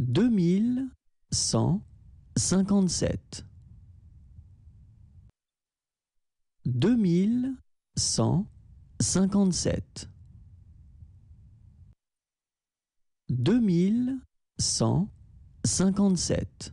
deux mille cent cinquante-sept deux mille cent cinquante-sept deux mille cent cinquante-sept